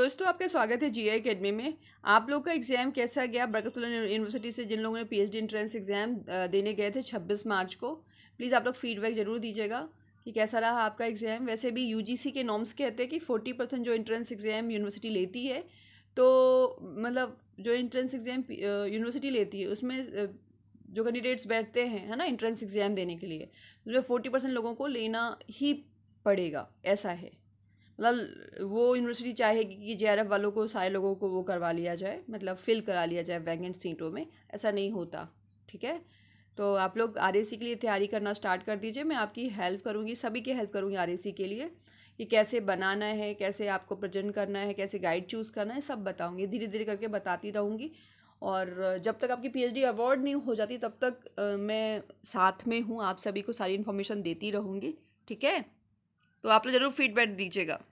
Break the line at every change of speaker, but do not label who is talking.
दोस्तों आपका स्वागत है जीआई एकेडमी में आप लोग का एग्ज़ाम कैसा गया बरकतुल्ला यूनिवर्सिटी से जिन लोगों ने पीएचडी एंट्रेंस एग्ज़ाम देने गए थे 26 मार्च को प्लीज़ आप लोग फीडबैक ज़रूर दीजिएगा कि कैसा रहा आपका एग्ज़ाम वैसे भी यूजीसी के नॉर्म्स कहते हैं कि फोर्टी परसेंट जो इंट्रेंस एग्ज़ाम यूनिवर्सिटी लेती है तो मतलब जो इंट्रेंस एग्ज़ाम यूनिवर्सिटी लेती है उसमें जो कैंडिडेट्स बैठते हैं है ना एंट्रेंस एग्ज़ाम देने के लिए तो जो फोर्टी परसेंट लोगों को लेना ही पड़ेगा ऐसा है मतलब वो यूनिवर्सिटी चाहेगी कि जे वालों को सारे लोगों को वो करवा लिया जाए मतलब फिल करा लिया जाए वैकेंट सीटों में ऐसा नहीं होता ठीक है तो आप लोग आर के लिए तैयारी करना स्टार्ट कर दीजिए मैं आपकी हेल्प करूँगी सभी की हेल्प करूँगी आर के लिए कि कैसे बनाना है कैसे आपको प्रजेंट करना है कैसे गाइड चूज़ करना है सब बताऊँगी धीरे धीरे करके बताती रहूँगी और जब तक आपकी पीएचडी अवार्ड नहीं हो जाती तब तक आ, मैं साथ में हूँ आप सभी को सारी इन्फॉर्मेशन देती रहूँगी ठीक है तो आप लोग ज़रूर फीडबैक दीजिएगा